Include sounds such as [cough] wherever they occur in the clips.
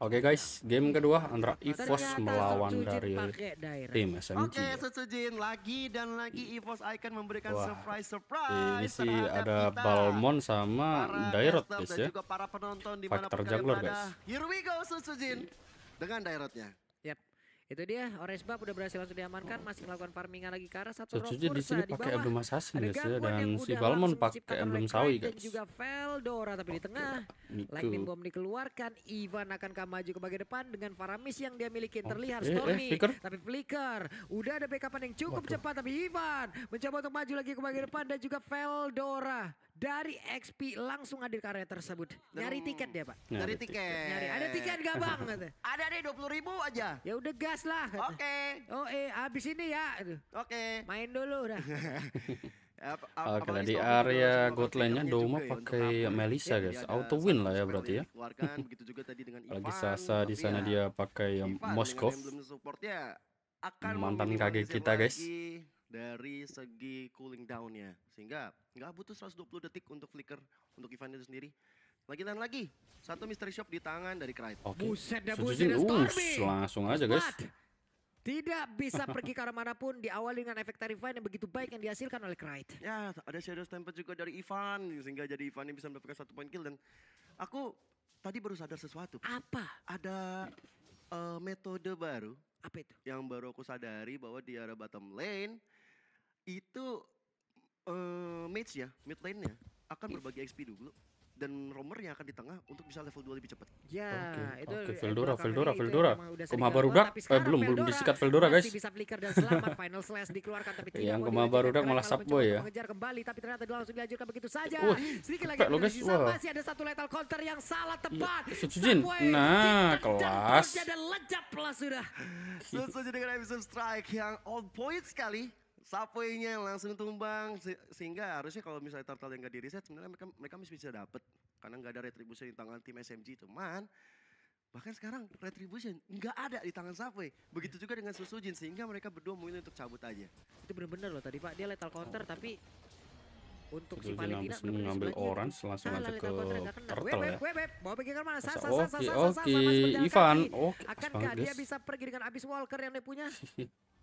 Oke okay iya. guys, game kedua antara EVOS melawan dari tim SMG. Oke, okay, sesujin lagi dan lagi EVOS akan memberikan Wah, surprise surprise. Ini sih ada kita. Balmon sama Dairot guys ya. Juga para penonton di Faktor jungler guys. Here we go Sesujin dengan Dairotnya. Itu dia, Orange Bab udah berhasil langsung diamankan, masih melakukan farmingan lagi ke arah satu Rob Jadi di sini pakai Emblem Assassin ya, dan si Balmon pakai Emblem Sawi guys. Dan juga Veldora tapi di tengah gitu. Lightning Bomb dikeluarkan, Ivan akan maju ke bagian depan dengan Faramis yang dia miliki oh, terlihat eh, eh, Stormy, tapi Flicker udah ada backupan yang cukup cepat tapi Ivan mencoba untuk maju lagi ke bagian depan dan juga Veldora dari XP langsung hadir karya tersebut. Nyari tiket dia pak. Nyari tiket. Nyari. Ada tiket gak bang? [laughs] ada deh dua puluh ribu aja. Ya udah gas lah. Oke. Okay. Oh eh abis ini ya. Oke. Okay. Main dulu dah. [laughs] Oke, okay, di area gotlandnya Doma ya, pakai ya, Melisa iya, guys, iya, auto iya, win lah ya berarti ya. [laughs] Lagi Sasa di sana ya, dia pakai Moskov. Mantan kaget kita guys. Dari segi cooling downnya sehingga Nggak butuh 120 detik untuk flicker untuk Ivan itu sendiri. Lagi dan lagi. Satu mystery shop di tangan dari Krait. Okay. Buset dah buset dah Stormy. langsung aja guys. Tidak bisa pergi ke arah di awal dengan efek Terrifying yang begitu baik yang dihasilkan oleh Krait. Ya, ada Shadow Stampede juga dari Ivan sehingga jadi Ivan yang bisa mendapatkan satu point kill dan aku tadi baru sadar sesuatu. Apa? Ada uh, metode baru. Apa itu? Yang baru aku sadari bahwa di arah bottom lane itu uh, eh, mage ya, mid lane-nya akan berbagi XP dulu dan romer yang akan di tengah untuk bisa level 2 lebih cepat. Ya, okay. itu okay. Veldora, eh, Veldora, Veldora. Koma Kemabarudak eh belum Veldora belum disikat Veldora, guys. Bisa flicker dan selamat final slash dikeluarkan tapi iya, tidak. Yang Koma Kemabarudak malah subboy ya. Mengejar kembali tapi ternyata dia langsung dihancurkan begitu saja. Uh, Sedikit lagi lo guys. Wah. Masih ada satu lethal counter yang salah iya, tepat. Ya, Sujin. Nah, kelas. Sudah lejap lah sudah. Selesai dengan episode strike yang on point sekali sapuinya langsung tumbang Se sehingga harusnya kalau misalnya Turtle yang gak di reset sebenarnya mereka mereka masih bisa dapat karena nggak ada retribusi di tangan tim SMG cuman bahkan sekarang retribution nggak ada di tangan Safway begitu juga dengan Susujin sehingga mereka berdua memilih untuk cabut aja itu benar-benar loh tadi pak dia lethal counter oh. tapi untuk si Valentina langsung ngambil orange langsung aja ke turtle ya. Mau pergi ke mana? Oke, oke. Ivan, oke. Akankah dia bisa pergi dengan abis Walker yang dia punya?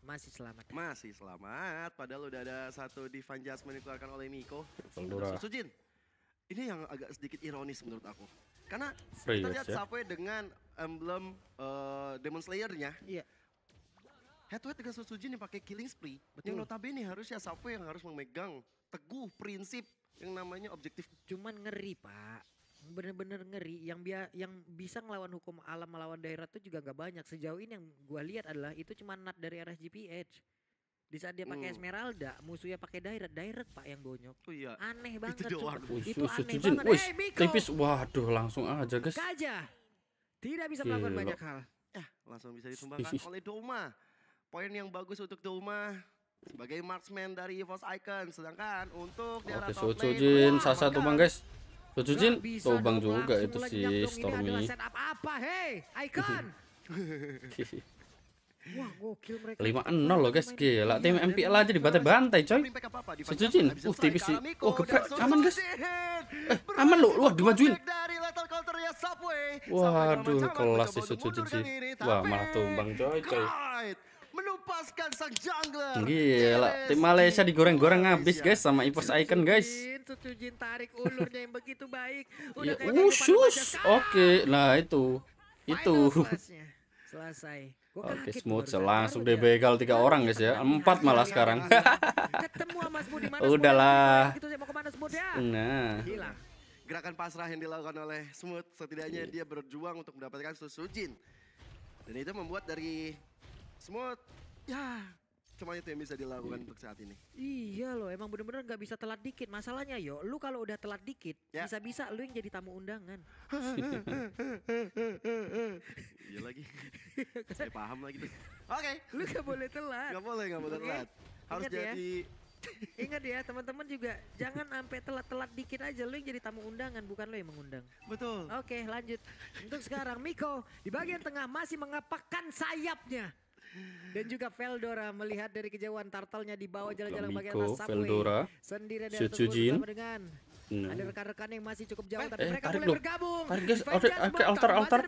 Masih selamat. Masih selamat. Padahal udah ada satu Divan Jasmine dikeluarkan oleh Miko. Susu Sujin. Ini yang agak sedikit ironis menurut aku. Karena Serius, kita lihat ya? Subway dengan emblem uh, Demon Slayer-nya. Iya. Head to head dengan Sujin yang pakai killing spree. Betul. Yang hmm. notabene harusnya Subway yang harus memegang teguh prinsip yang namanya objektif. Cuman ngeri pak bener-bener ngeri yang yang bisa ngelawan hukum alam melawan daerah tuh juga nggak banyak sejauh ini yang gue lihat adalah itu cuma nat dari GPH di saat dia pakai hmm. Esmeralda, musuhnya pakai Direct, Direct Pak yang bonyok. Oh iya. Aneh banget. Itu, doang. itu aneh banget. Wih, hey, Miko. tipis. Waduh, langsung aja, guys. Tidak bisa melakukan Gila. banyak hal. Eh, langsung bisa disumbangkan oleh Doma. Poin yang bagus untuk Doma sebagai marksman dari EVOS Icon. Sedangkan untuk arah Oke, top lane. Sasa tumbang, guys. Lucu Jin, juga itu si Stormy. Apa, nol loh guys, gila. Tim MPL aja dibantai-bantai, coy. Sejucin. Uh, tipis sih. Oh, gepet, Aman, guys. Eh, aman loh. Wah, dimajuin. Waduh, kelas si Sejucin sih. Wah, malah tumbang, coy, coy menumpaskan sang jungler. Gila, tim Malaysia digoreng-goreng habis ya. guys sama Ipos Icon guys. jin tarik ulurnya yang begitu baik. Udah ya, usus. Oke, nah itu. Itu. Selesai. Oke, smooth langsung deh begal tiga orang guys ya. Empat malah iya, sekarang. Iya, iya. Udahlah. Gitu, ya? Nah gerakan pasrah yang dilakukan oleh Smooth setidaknya dia berjuang untuk mendapatkan susu jin. dan itu membuat dari semua ya cuma itu yang bisa dilakukan untuk saat ini. Iya loh, emang bener-bener gak bisa telat dikit. Masalahnya yo, lu kalau udah telat dikit, ya. bisa-bisa lu yang jadi tamu undangan. [laughs] iya lagi, saya paham lagi tuh. Oke. Lu gak boleh telat. Gak boleh, gak boleh telat. Harus ya. jadi... [laughs] Ingat ya teman-teman juga jangan sampai telat-telat dikit aja lu yang jadi tamu undangan bukan lu yang mengundang. Betul. Oke, lanjut. Untuk sekarang Miko di bagian tengah masih mengepakkan sayapnya. Dan juga Veldora melihat dari kejauhan turtle-nya bawah jalan-jalan bagian atas subway. Veldora, sendirian dan Shuchujin. dengan Hmm. Ada rekan-rekan yang masih cukup jauh eh, tapi eh, mereka tarik mulai bergabung. Tarik guys, oke oke altar altar.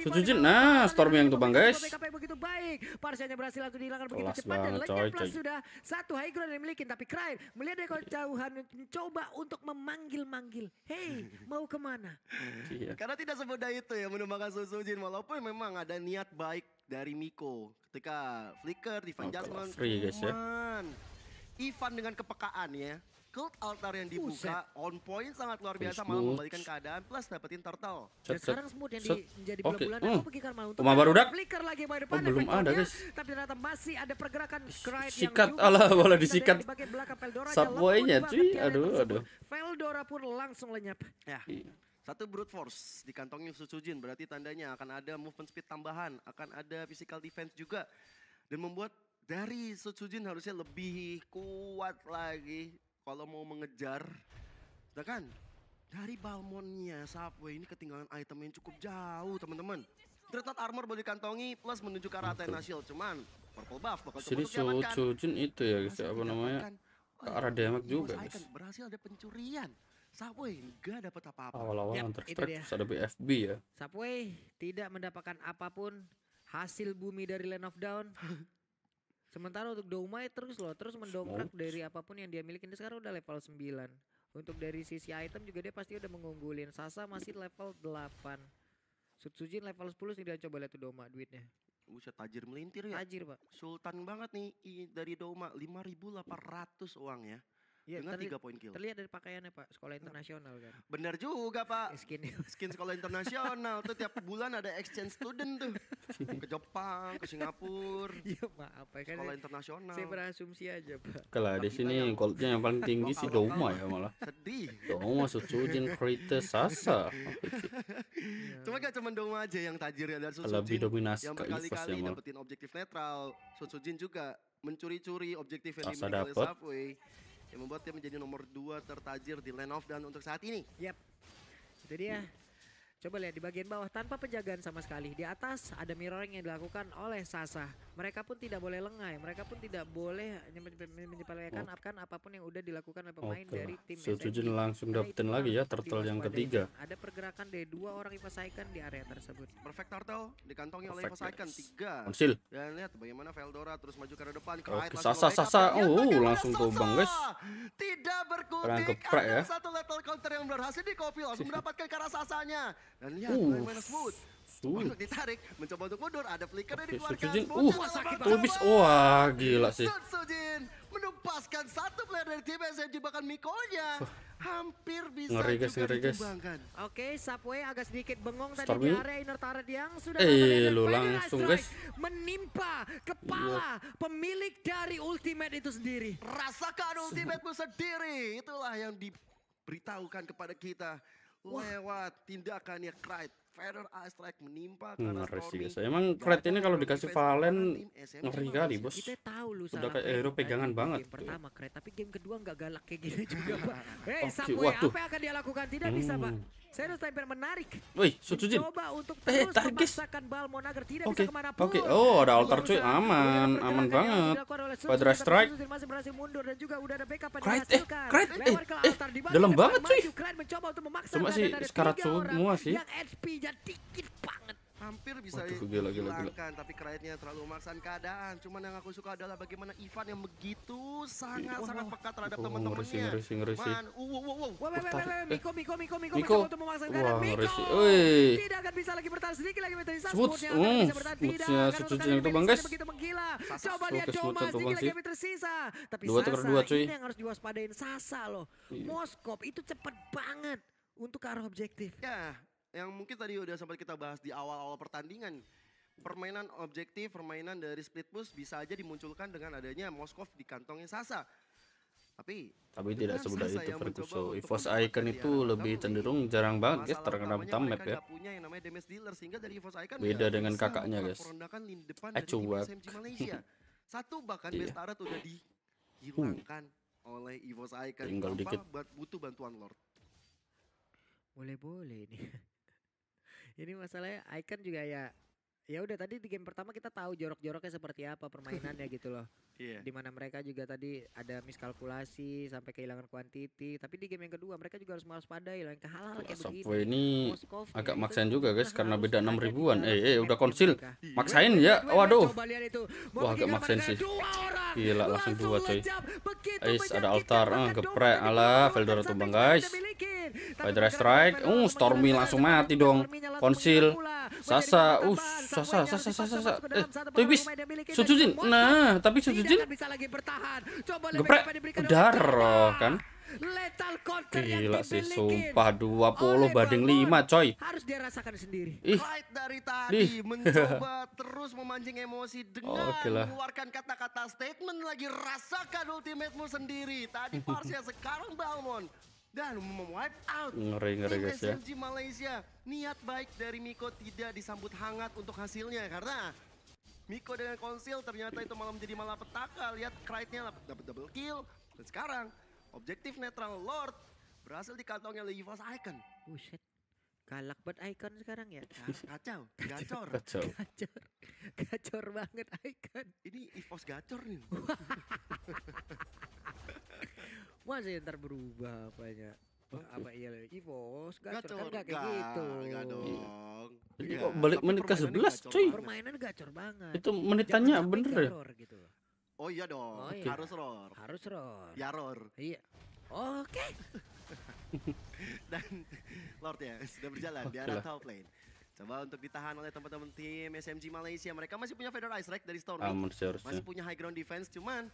Sujujin. Nah, storm yang bang guys. BKP begitu baik. Parsialnya berhasil langsung dihilangkan begitu cepat dan lenyap plus sudah satu high ground yang dimiliki tapi Krain melihat dari kejauhan mencoba untuk memanggil-manggil. Hey, mau kemana? Iya. Karena tidak semudah itu ya menumbangkan Sujujin walaupun memang ada niat baik dari Miko ketika flicker di Van Jasmine. Free guys ya. Ivan dengan kepekaan ya. Cult altar yang dibuka Buset. on point sangat luar biasa malah membalikkan keadaan plus dapetin turtle. Set, ya, set, sekarang semut yang set. di, menjadi okay. bulan oh. pergi karma untuk Oma baru Flicker lagi main depan. Oh, belum ada ya. guys. Tapi ternyata masih ada pergerakan Cried sikat yang ala bola disikat. Subway-nya cuy. Aduh aduh. Feldora pun langsung lenyap. Ya. Iya. Satu brute force di dikantongi Sujin berarti tandanya akan ada movement speed tambahan, akan ada physical defense juga dan membuat dari Sujin harusnya lebih kuat lagi kalau mau mengejar. kan dari Balmonnya Subway ini ketinggalan item yang cukup jauh teman-teman. Ternyata armor boleh dikantongi plus menuju ke arah Atena Shield. Cuman purple buff bakal Jadi Sujin itu ya guys ya, apa namanya? Ke oh, arah iya. damage juga guys. Berhasil ada pencurian. Subway enggak dapat apa-apa. Awal-awal yang Counter Strike terus ada BFB ya. Subway tidak mendapatkan apapun hasil bumi dari Land of Down. [laughs] Sementara untuk Domai terus loh, terus mendongkrak Smokes. dari apapun yang dia miliki. Dia sekarang udah level 9. Untuk dari sisi item juga dia pasti udah mengunggulin. Sasa masih level 8. Sutsujin level 10 sih dia coba lihat tuh Doma duitnya. Buset tajir melintir ya. Tajir, Pak. Sultan banget nih dari Doma 5800 uang ya. Ya, dengan tiga poin kill. Terlihat dari pakaiannya Pak, sekolah internasional kan. Benar juga Pak. [laughs] Skin skin sekolah internasional tuh tiap bulan ada exchange student tuh. [laughs] Ke Jepang, ke Singapura. Iya pak, ya kan. Sekolah internasional. Saya berasumsi aja Pak. Kalau di sini ya. goldnya yang paling tinggi sih Doma ya malah. Sedih. Doma sucujin Sasa. [laughs] Cuma gak cuma Doma aja yang tajir ya dan dominasi yang berkali-kali ya, dapetin objektif netral. Sucujin juga mencuri-curi objektif yang dimiliki oleh Subway yang membuatnya menjadi nomor dua tertajir di Land of dan untuk saat ini. Yap, itu dia. Hmm. Coba lihat di bagian bawah tanpa penjagaan sama sekali. Di atas ada mirroring yang dilakukan oleh Sasa. Mereka pun tidak boleh lengah, mereka pun tidak boleh menyepelekan oh. akan apapun yang udah dilakukan oleh pemain okay. dari tim Setuju langsung dapetin lagi ya turtle yang ketiga. Ada pergerakan dari dua orang yang Icon di area tersebut. Perfect turtle dikantongi Perfect oleh Ivas Icon tiga. Konsil. Dan ya, lihat bagaimana Veldora terus maju ke arah depan. Oke, Sasa Sasa. Ya, oh, langsung bang guys. Tidak berkutik. Ada ya. satu lethal counter yang berhasil di Kopil. Langsung [laughs] mendapatkan karena Sasanya. Dan lihat uh. main smooth. Untuk ditarik, mencoba untuk mundur, ada flicker okay, dari keluarga. Sujin. Uh, tubis. Wah, gila sih. Sujin menumpaskan satu player dari tim SMG bahkan Mikonya. Hampir bisa ngeri guys, ngeri guys. Oke, Subway agak sedikit bengong tadi di area inner turret yang sudah Eh, lu langsung guys. Menimpa kepala iya. pemilik dari ultimate itu sendiri. Rasakan ultimatemu sendiri. Itulah yang diberitahukan kepada kita lewat tindakannya yang Feather Federer Strike menimpa hmm, karena ngeri sih guys. Emang Kreid ini kalau dikasih Valen ngeri kali bos. Kita tahu lu udah kayak hero pegangan banget. Game pertama Kreid tapi game kedua nggak galak kayak gini [laughs] juga pak. [laughs] Hei okay, oh, apa yang akan dia lakukan? Tidak hmm. bisa pak. Serius temper menarik. Wih, Sutsujin. Coba untuk eh, terus eh, targis. memaksakan Balmon agar tidak bisa kemana pun. Oke, oh ada altar cuy, aman, aman banget. Quadra strike. Masih berhasil eh, Krite, eh, eh, dalam banget cuy. Cuma sih sekarat semua sih hampir bisa dihilangkan tapi keraitnya terlalu memaksakan keadaan. Cuman yang aku suka adalah bagaimana Ivan yang begitu sangat sangat peka terhadap teman-temannya. Ngeri, ngeri, Man, wow, wow, wow, wow wow wow wah, Miko, Miko, Miko, Miko, Miko, untuk memaksakan keadaan. Miko, tidak akan bisa lagi bertahan sedikit lagi hmm, bertahan. Smoothnya, sebutnya, bisa bertahan tidak. Smoothnya itu bang guys. Begitu menggila. Coba lihat Doma sedikit lagi tersisa. Tapi dua Sasa, dua, cuy. ini yang harus diwaspadain Sasa loh. Iya. Moskop itu cepet banget untuk arah objektif. Ya, yang mungkin tadi udah sempat kita bahas di awal-awal pertandingan permainan objektif, permainan dari split push bisa aja dimunculkan dengan adanya Moskov di kantongnya Sasa. Tapi tapi tidak semudah itu Ferguson. EVOS Icon itu lebih cenderung jarang banget guys ya, terkena tam map ya. Punya yang dealer dari Icon beda dengan kakaknya guys. eh coba [laughs] Satu bahkan iya. Bestarat udah hmm. dihilangkan uh. oleh EVOS Icon. Tinggal dikit. butuh bantuan Lord. Boleh-boleh nih. [laughs] Ini masalahnya Icon kan juga ya ya udah tadi di game pertama kita tahu jorok-joroknya seperti apa permainannya gitu loh. [laughs] Iya. Yeah. mana mereka juga tadi ada miskalkulasi sampai kehilangan kuantiti. Tapi di game yang kedua mereka juga harus malas pada hilang yang kehalal kayak begini. begitu. ini Moskov, agak gitu. maksain juga guys karena beda enam ribuan. Eh, eh udah konsil. Iya. Maksain ya. Waduh. Wah agak maksain sih. Gila langsung dua coy. Ais ada altar, ah, geprek ala Feldora tumbang guys. Fighter Strike. Uh, Stormy langsung mati dong. Konsil. Sasa, uh, Sasa, Sasa, Sasa, Sasa. Eh, tapi Sujujin. Nah, tapi Sujujin geprek darah kan. Gila sih, sumpah 20 banding 5 coy Harus dia sendiri Ih. dari tadi mencoba [laughs] terus memancing emosi Dengan oh, mengeluarkan kata-kata statement lagi Rasakan ultimate-mu sendiri Tadi Parsia, [laughs] sekarang Balmon dan mem-wipe out ngeri ngeri tim guys ya. SMG Malaysia. Niat baik dari Miko tidak disambut hangat untuk hasilnya karena Miko dengan konsil ternyata itu malah menjadi malapetaka. Lihat kriteria dapat double kill dan sekarang objektif netral Lord berhasil kantongnya oleh Evos Icon. Buset. Galak buat Icon sekarang ya. [laughs] Kacau, gacor. Kacau. Gacor. Gacor banget Icon. Ini Evos gacor nih. [laughs] masa ya ntar berubah apanya apa iya Evos gak gacor kan gak kayak gitu iya. dong iya. kok balik menit ke sebelas cuy permainan gacor banget itu iya, menitannya bener ya gitu. oh iya dong oh harus ror harus ror ya ror iya oke [laughs] dan Lord ya sudah berjalan di arah top lane Coba untuk ditahan oleh teman-teman tim SMG Malaysia. Mereka masih punya Fedor Ice Rack dari Stormy. masih punya high ground defense. Cuman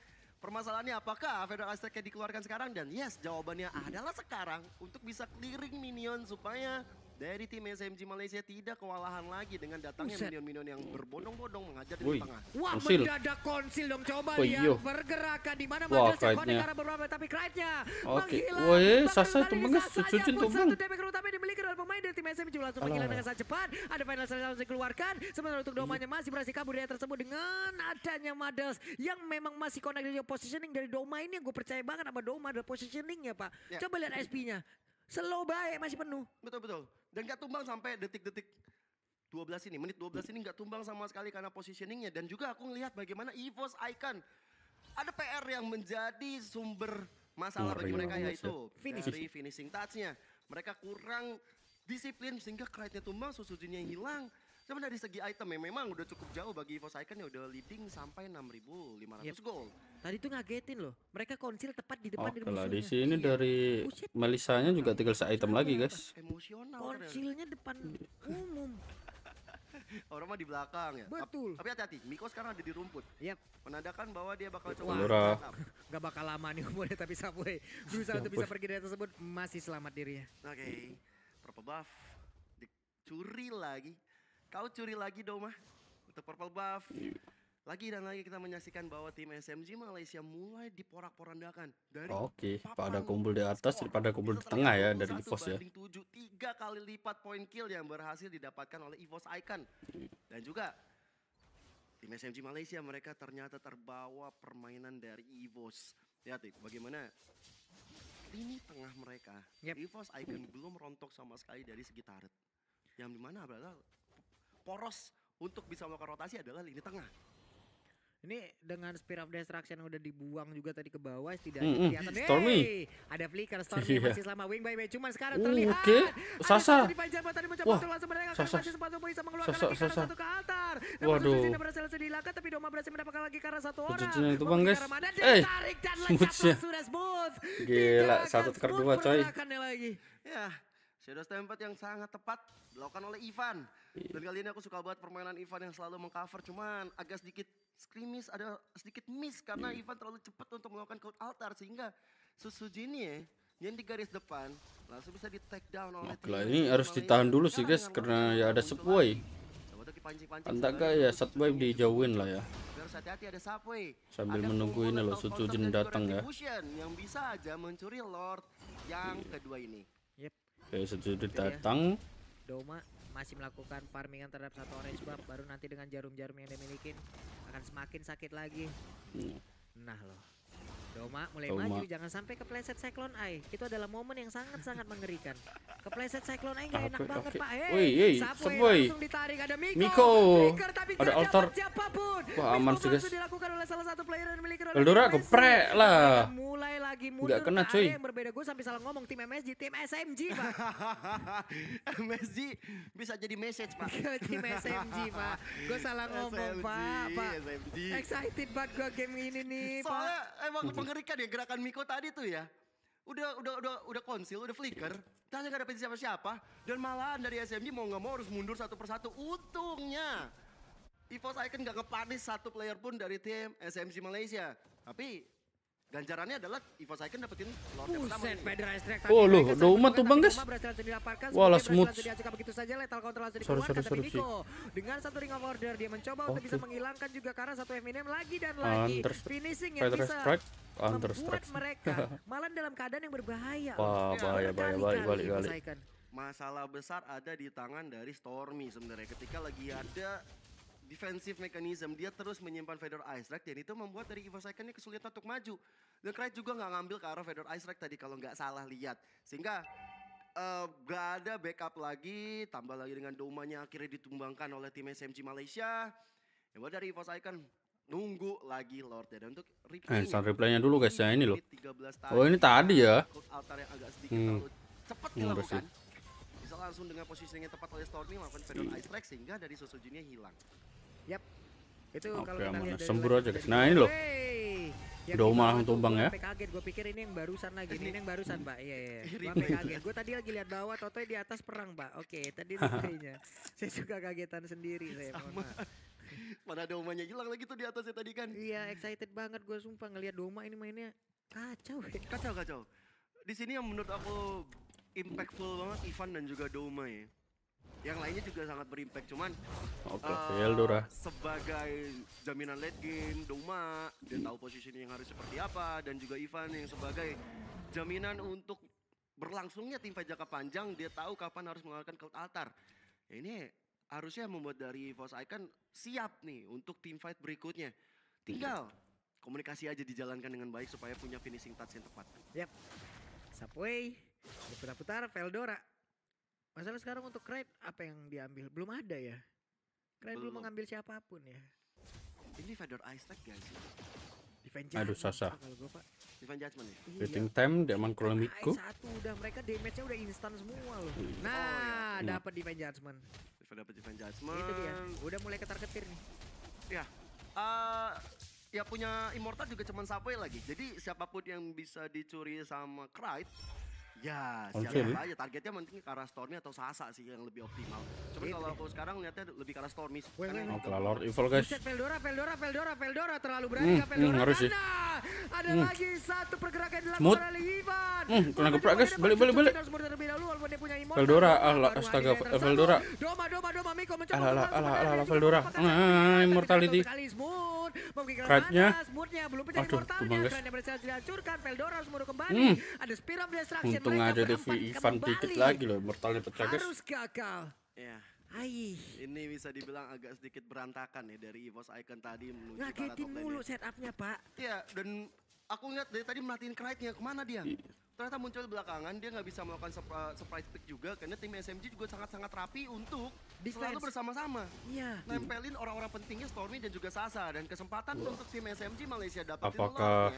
Permasalahannya apakah Federal Aztec dikeluarkan sekarang? Dan yes, jawabannya adalah sekarang untuk bisa clearing minion supaya dari tim SMG Malaysia tidak kewalahan lagi dengan datangnya minion-minion yang berbondong-bondong mengajar di tengah. Wah, konsil. mendadak konsil dong. Coba oh, lihat pergerakan di mana mana Madrasah karena beberapa tapi kreatnya. nya Oke. Wah Woi, Sasa tumbang, Cucun tumbang. Satu damage tapi dimiliki adalah pemain dari tim SM langsung panggilan dengan sangat cepat. Ada final selesai langsung dikeluarkan. Sementara untuk Domanya iya. masih berhasil kabur dari tersebut dengan adanya Madels yang memang masih connect dari positioning dari Doma ini yang gue percaya banget sama Doma adalah positioningnya pak. Ya. Coba lihat SP-nya. Slow baik masih penuh. Betul betul. Dan gak tumbang sampai detik-detik 12 ini, menit 12 ini nggak tumbang sama sekali karena positioningnya. Dan juga aku ngelihat bagaimana EVOS Icon. Ada PR yang menjadi sumber masalah Luar bagi iya, mereka iya, yaitu finish. dari finishing touch-nya. Mereka kurang disiplin sehingga kreditnya tumbang, yang hilang. Sebenarnya dari segi item ya memang udah cukup jauh bagi Evo Icon ya udah leading sampai 6500 yep. gold. Tadi tuh ngagetin loh. Mereka konsil tepat di depan oh, dari musuhnya. di sini iya. dari Buset. Melisanya juga tinggal se-item lagi, guys. Emosional. Konsilnya depan [laughs] umum. Orang mah di belakang ya. Betul. Tapi hati-hati, Miko sekarang ada di rumput. Yep. Menandakan bahwa dia bakal coba. Lura. Gak bakal lama nih umurnya tapi Subway berusaha untuk bisa pergi dari tersebut masih selamat dirinya. Oke. Okay purple buff. Dicuri lagi. Kau curi lagi dong mah. Untuk purple buff. Iya. Lagi dan lagi kita menyaksikan bahwa tim SMG Malaysia mulai diporak-porandakan dari Oke, okay. pada kumpul di atas daripada kumpul di tengah ya dari EVOS ya. 7, tiga kali lipat poin kill yang berhasil didapatkan oleh EVOS Icon. Iya. Dan juga tim SMG Malaysia mereka ternyata terbawa permainan dari EVOS. Lihat nih, bagaimana lini tengah mereka, yep. Evos Icon belum rontok sama sekali dari segi turret. Yang dimana adalah poros untuk bisa melakukan rotasi adalah lini tengah. Ini dengan Spear of Destruction yang udah dibuang juga tadi ke bawah tidak mm -hmm. kelihatan Stormy. Hey, ada flicker Stormy yeah. masih selama wing by wing cuman sekarang uh, terlihat. Oke. Okay. Sasa. Tadi mencoba Wah. langsung mereka masih sempat untuk bisa mengeluarkan Sasa. lagi Sasa. satu ke altar. Namun Waduh. Suci berhasil dilakukan tapi Doma berhasil mendapatkan lagi karena satu orang. Suci itu Bang guys. Eh. smoothnya. smooth. Gila, satu tukar dua coy. Lagi. Ya. Shadow Stampede yang sangat tepat dilakukan oleh Ivan. Dan iya. kali ini aku suka banget permainan Ivan yang selalu mengcover cuman agak sedikit skrimis ada sedikit miss karena iya. Ivan terlalu cepat untuk melakukan cold altar sehingga Susujini yang di garis depan langsung bisa di take down oleh Maklah, ini harus ditahan dulu sih guys karena ya ada sepway Antaka ya satway dijauhin lah ya hati-hati ada subway. Sambil ada menunggu ini loh Sujujin datang ya. Yang bisa aja mencuri Lord yang kedua ini. Yep. Oke, Sujujin ya. datang. Doma masih melakukan farmingan terhadap satu orange buff baru nanti dengan jarum-jarum yang dimiliki akan semakin sakit lagi iya. nah loh Doma mulai Doma. maju jangan sampai kepleset Cyclone Eye. Itu adalah momen yang sangat-sangat mengerikan. Kepleset Cyclone Eye gak enak okay, banget okay. Pak. Hei, hey, Subway. Langsung ditarik ada Miko. Miko. Miker, tapi ada altar. Siapapun. Wah, aman sih guys. Dilakukan oleh salah satu player yang memiliki milik Eldora geprek lah. Mulai lagi mundur. Gak kena cuy. Yang berbeda gue sampai salah ngomong tim MSG, tim SMG, Pak. [laughs] MSG bisa jadi message, Pak. Iya, tim SMG, [laughs] Pak. Gue salah ngomong, SMG, Pak. Pak. Excited banget gue game ini nih, Pak. Soalnya emang mengerikan ya gerakan Miko tadi tuh ya. Udah udah udah udah konsil, udah flicker. Tanya gak dapetin siapa-siapa dan malahan dari SMG mau gak mau harus mundur satu persatu. Untungnya Evos Icon gak ngepanis satu player pun dari tim SMC Malaysia. Tapi Ganjarannya adalah Ivo Saiken dapetin Lord pertama. Buset, Pedra Strike tadi. Oh, loh, udah umat tuh Bang, guys. Walah, smooth. begitu saja letal counter langsung dikeluarkan sorry, sorry, sorry. Dengan satu ring of order dia mencoba untuk oh, bisa menghilangkan juga karena satu Eminem lagi dan lagi. Finishing yang bisa strike. membuat mereka [laughs] malah dalam keadaan yang berbahaya. Wah, bahaya, bahaya, bahaya, balik, balik. Masalah besar ada di tangan dari Stormy sebenarnya ketika lagi ada defensive mechanism, dia terus menyimpan Fedor Isaac dan itu membuat dari Ivo Saiken ini kesulitan untuk maju. Dan Wright juga nggak ngambil ke arah Fedor Isaac tadi kalau nggak salah lihat. Sehingga uh, eh, gak ada backup lagi, tambah lagi dengan domanya akhirnya ditumbangkan oleh tim SMG Malaysia. buat dari Ivo Saiken nunggu lagi Lord ya. Dan untuk replay eh, replaynya dulu guys ya ini loh. Oh ini tadi ya. hmm. cepat dilakukan. Bisa langsung dengan posisinya tepat oleh Stormy melakukan Fedor hmm. Ice Track sehingga dari Sosujinnya hilang. Yap. Itu Oke, kalau kita lihat sembur aja guys. Nah, ini loh. Udah mau langsung tumbang ya. Kaget gue pikir ini yang barusan lagi, ini yang barusan, Mbak. Iya, iya. iya. Gue kaget. Gue tadi lagi lihat bawah, Toto di atas perang, Mbak. Oke, tadi [laughs] kayaknya. Saya suka kagetan sendiri saya, mohon Mana domanya hilang lagi tuh di atasnya tadi kan. Iya, excited banget gue sumpah ngelihat doma ini mainnya kacau. Kacau, kacau. Di sini yang menurut aku impactful banget Ivan dan juga Doma ya yang lainnya juga sangat berimpact cuman oke okay, uh, eh, sebagai jaminan late game Doma dia tahu posisinya yang harus seperti apa dan juga Ivan yang sebagai jaminan untuk berlangsungnya tim fight jangka panjang dia tahu kapan harus mengeluarkan cult altar ya, ini harusnya membuat dari Vos Icon kan siap nih untuk tim fight berikutnya tinggal komunikasi aja dijalankan dengan baik supaya punya finishing touch yang tepat yep Subway, berputar-putar, Veldora Masalah sekarang untuk crate apa yang diambil? Belum ada ya. Knight belum, belum mengambil siapapun ya. Ini Fedor Isaac guys. Defense Aduh Sasa. Kalau gua, Pak. Defense Judgment ya. Iya. Waiting time Diamond Chronicle. Satu udah mereka damage-nya udah instan semua loh. Iya. Nah, oh, iya. dapat hmm. Defense Judgment. Dapat Defense Judgment. Itu dia. Udah mulai ketar-ketir nih. Ya. Uh, ya punya Immortal juga cuman sampai lagi. Jadi siapapun yang bisa dicuri sama crate. Ya, siapa aja targetnya mending ke arah Stormy atau Sasa sih yang lebih optimal. Cuman iya, kalau iya. aku sekarang lihatnya lebih ke arah Stormy. Oh, ke Lord Evil guys. Peldora, Peldora, Peldora, Peldora terlalu berani hmm, Peldora. Hmm, harus sih. Ada hmm. lagi satu pergerakan dilakukan oleh Ivan. Hmm, kena geprak guys. Balik, balik, balik. Peldora, Allah, astaga, Peldora. Doma, Doma, Doma, Miko mencoba. Alah, alah, alah, alah, Peldora. Nah, immortality. Kratnya. Aduh, tumbang guys. Peldora harus kembali. Hmm. Ada spear of destruction itu nggak ada Devi Ivan dikit lagi loh, mortalnya pecah guys. Harus gagal. Ya. Hai. Ini bisa dibilang agak sedikit berantakan ya dari EVOS Icon tadi menuju Ngagetin mulu setupnya pak. Iya, dan aku ngeliat dari tadi melatihin kreatnya nya kemana dia? I iya. Ternyata muncul belakangan, dia nggak bisa melakukan surprise pick juga karena tim SMG juga sangat-sangat rapi untuk Defense. selalu bersama-sama. Iya. Nempelin orang-orang pentingnya Stormy dan juga Sasa dan kesempatan Wah. untuk tim SMG Malaysia dapatin Apakah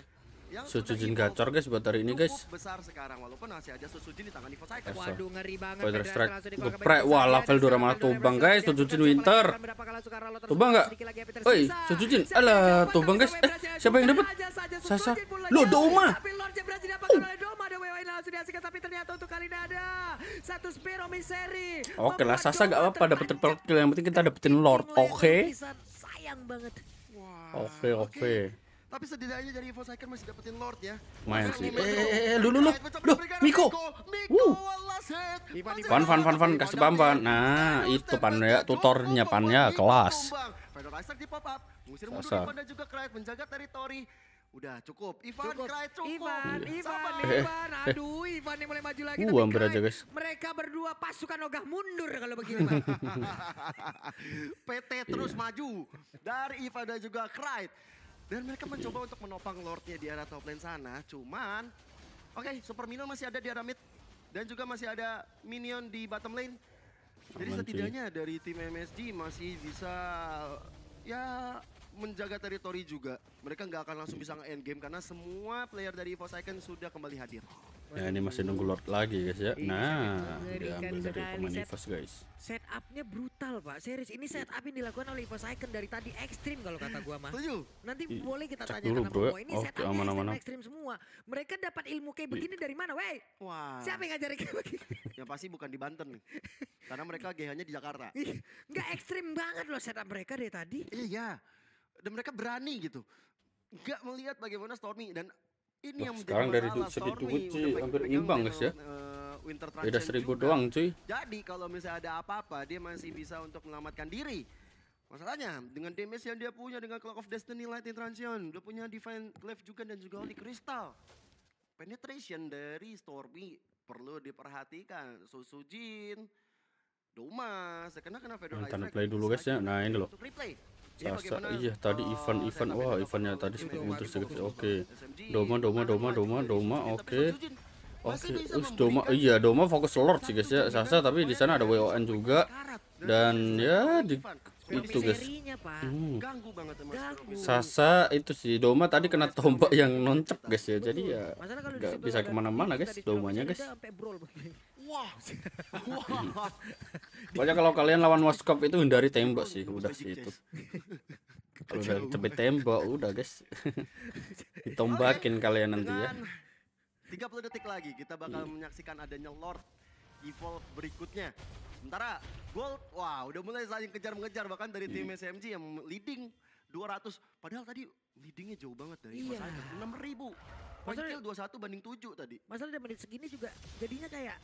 yang Sujujin gitu. gacor guys buat hari ini guys. Besar sekarang walaupun masih aja Sujujin di tangan Nico Cycle. Waduh ngeri banget. Weather strike. Geprek wah level Dora malah tubang guys Sujujin winter. Tubang enggak? Oi, Sujujin. Alah, tubang guys. Eh, siapa yang dapat? Sasa. Lo Doma. E oke lah Sasa gak apa-apa dapat triple kill yang penting kita dapetin Lord. Oke. Sayang banget. Oke, oke. Tapi setidaknya dari info saya masih dapetin Lord ya. Main sih. Eh, lu lu lu. Loh, Miko. Wuh. Fan fan fan fan kasih pam pam. Nah, itu pan ya tutornya pan ya kelas. masa Dan juga Kraid menjaga teritori. Udah cukup. Ivan Kraid cukup. Ivan, Ivan, Ivan. Eh. Aduh, Ivan yang mulai maju lagi. Uh, hampir aja, guys. Mereka berdua pasukan ogah mundur kalau begini, PT [laughs] terus iya. maju dari Ivan dan juga Kraid. Dan mereka mencoba untuk menopang Lordnya di arah top lane sana. Cuman, oke, okay, Super Minion masih ada di arah mid. Dan juga masih ada Minion di bottom lane. Jadi setidaknya dari tim MSG masih bisa ya menjaga teritori juga. Mereka nggak akan langsung bisa nge-end game karena semua player dari EVO Icon sudah kembali hadir. Ya ini masih nunggu Lord lagi guys ya. Iya, nah, diambil dari pemain EVOS guys. Setupnya brutal pak, serius. Ini setup yang dilakukan oleh EVOS Icon dari tadi ekstrim kalau kata gua mah. Setuju. Nanti boleh kita tanya dulu, bro. Ini oh, setupnya aman, aman, ekstrim semua. Mereka dapat ilmu kayak begini dari mana, wey? Wah. Siapa yang ngajarin kayak begini? [laughs] yang pasti bukan di Banten Karena mereka GH-nya di Jakarta. Enggak ekstrim banget loh setup mereka dari tadi. Iya dan mereka berani gitu nggak melihat bagaimana Stormy dan ini Wah, yang sekarang dari duci di sih hampir imbang guys ya eh, Winter Beda seribu juga. doang cuy Jadi kalau misalnya ada apa-apa Dia masih bisa untuk menyelamatkan diri Masalahnya dengan damage yang dia punya Dengan Clock of Destiny Lightning Transition Dia punya Divine Clef juga dan juga Holy Crystal Penetration dari Stormy Perlu diperhatikan Susujin Duma Sekena kena Federal Kita play dulu guys ya Nah ini loh Sasa iya tadi eh, event event wah eventnya tadi sempat muter sedikit oke okay. Doma Doma Doma Doma Doma oke okay. Oke, okay. Us Doma iya Doma fokus Lord sih guys ya. Sasa tapi di sana ada WON juga dan nah, ya di itu guys. Hmm. Sasa itu sih Doma tadi kena tombak yang noncep guys ya. Jadi ya nggak bisa kemana-mana guys Domanya guys. Wah. Wah. [laughs] Pokoknya kalau kalian lawan waskop itu hindari tembok sih, udah sih itu. [laughs] Kalau udah cepet tembok udah guys. [laughs] Ditombakin okay. kalian nanti ya. 30 detik lagi kita bakal hmm. menyaksikan adanya Lord Evolve berikutnya. Sementara Gold, wah udah mulai saling kejar-mengejar bahkan dari tim hmm. SMG yang leading 200. Padahal tadi leadingnya jauh banget dari iya. Mas 6000. Point 21 banding 7 tadi. Masalah dari menit segini juga jadinya kayak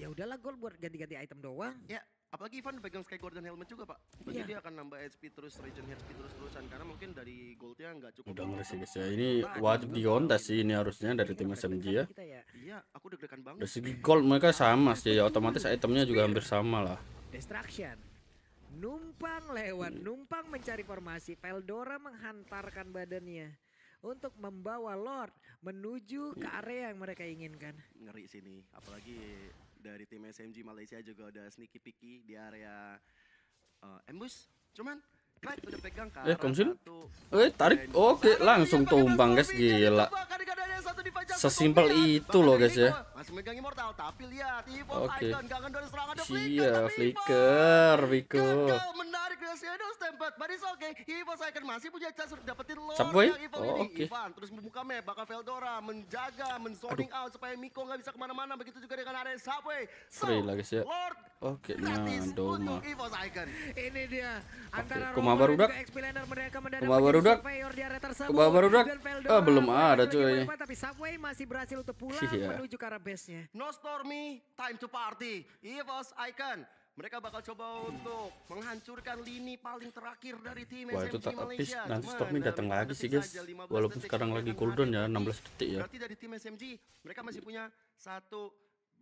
Ya udahlah gol buat ganti-ganti item doang. Ya, apalagi Ivan pegang Sky Gordon helmet juga pak berarti ya. dia akan nambah HP terus regen HP terus terusan karena mungkin dari goldnya nggak cukup udah ngeres guys ya ini wajib di dikontes sih ini harusnya dari tim iya, SMG ya. ya iya aku deg-degan banget dari segi gold mereka sama sih ya otomatis itemnya juga hampir sama lah destruction numpang lewat numpang mencari formasi peldora menghantarkan badannya untuk membawa Lord menuju ke area yang mereka inginkan. Ngeri sini, apalagi dari tim SMG Malaysia juga udah sneaky peeky di area uh, eh, embus. Cuman Eh, komsil. Eh, tarik. Oke, langsung tumbang, guys. Gila. Sesimpel itu loh, guys ya. Oke. Iya, flicker, Rico. Ya. Subway? Oh, oke. Okay. terus membuka bakal menjaga, out supaya Miko nggak bisa kemana-mana. Begitu juga dengan area Subway. ya. Oke, nah, Doma. Ini dia antara Rumah barudak. Rumah barudak. Rumah barudak. Ah, belum ada cuy. Tapi Subway masih berhasil untuk pulang iya. menuju ke arah base-nya. No stormy, time to party. Evos iya, Icon. Mereka bakal coba untuk menghancurkan lini paling terakhir dari tim Wah, SMG itu tak habis. Nanti Stormy datang lagi sih, guys. Walaupun sekarang lagi cooldown ya 16 detik ya. Berarti dari tim SMG mereka masih punya satu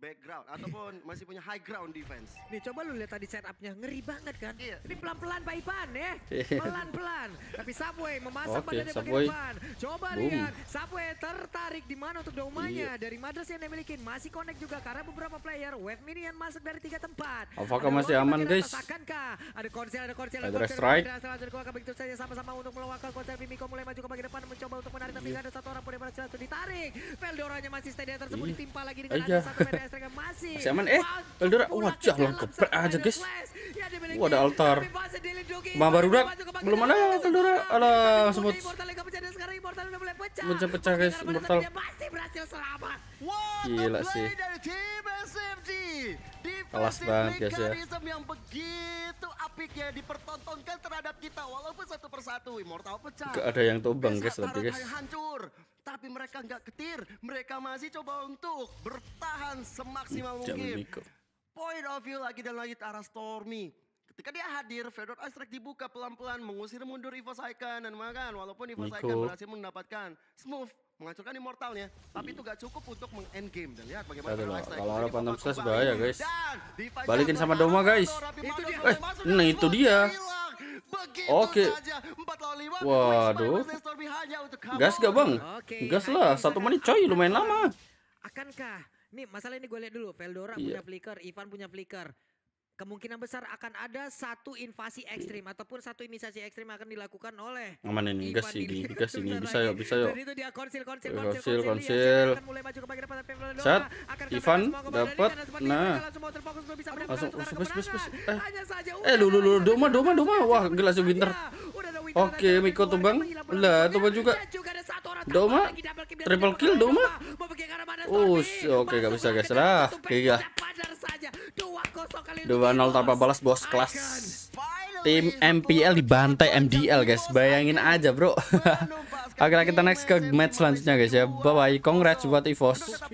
background ataupun [laughs] masih punya high ground defense. Nih coba lu lihat tadi setupnya ngeri banget kan? Iya. Ini pelan-pelan Pak Ipan ya, iya. pelan-pelan. Tapi Subway memasang okay, badannya bagian depan. Coba Boom. lihat Subway tertarik di mana untuk domanya iya. dari Madras yang dimiliki masih connect juga karena beberapa player wave minion masuk dari tiga tempat. Apakah ada masih aman guys? Akankah? Ada konsel, ada konsel, ada, ada Ada strike. Begitu saja sama-sama untuk melawan konsel Mimiko mulai maju ke bagian depan mencoba untuk menarik tapi iya. ada satu orang pun yang berhasil ditarik. Veldoranya masih stay di atas tersebut iya. ditimpa lagi dengan ada satu masih aman eh Eldora wajah lengkap aja guys ya, Wah ada altar Mbak udah belum mana Eldora Alah semut Mencapai pecah guys Immortal berhasil selamat. Wow, Gila sih. dari tim SMG. Kelas banget guys ya. yang begitu apik ya dipertontonkan terhadap kita walaupun satu persatu Immortal pecah. Gak ada yang tobang guys tapi guys. Hancur. Tapi mereka nggak ketir, mereka masih coba untuk bertahan semaksimal Jam mungkin. Miko. Point of view lagi dan lagi arah Stormy. Ketika dia hadir, Fedor Astrek dibuka pelan-pelan mengusir mundur Evos Saikan dan makan walaupun Evos Saikan berhasil mendapatkan smooth menghancurkan immortalnya tapi itu gak cukup untuk meng end game dan lihat bagaimana Aduh, kalau, kalau harapan enam stress bahaya guys balikin sama Doma guys eh nah itu dia Oke. Okay. Waduh. Gas gak bang? Gas lah. Satu menit coy lumayan lama. Akankah? Nih masalah ini gue lihat dulu. Veldora yeah. punya flicker, Ivan punya flicker kemungkinan besar akan ada satu invasi ekstrim ataupun satu inisiasi ekstrim akan dilakukan oleh aman ini gas ini gas ini bisa yuk ya, bisa yuk ya. itu dia konsil konsil konsil konsil saat iya, Ivan dapat nah langsung bus bus bus. eh eh lu lu lu doma doma doma wah gila yang winter Oke, Miko tumbang. Lah, tumbang juga. Doma, triple kill Doma. Us, oke gak bisa guys lah. Tiga. Dua 2-0 tanpa balas bos kelas tim MPL dibantai MDL guys bayangin aja bro akhirnya [laughs] kita next ke match selanjutnya guys ya bye bye congrats buat EVOS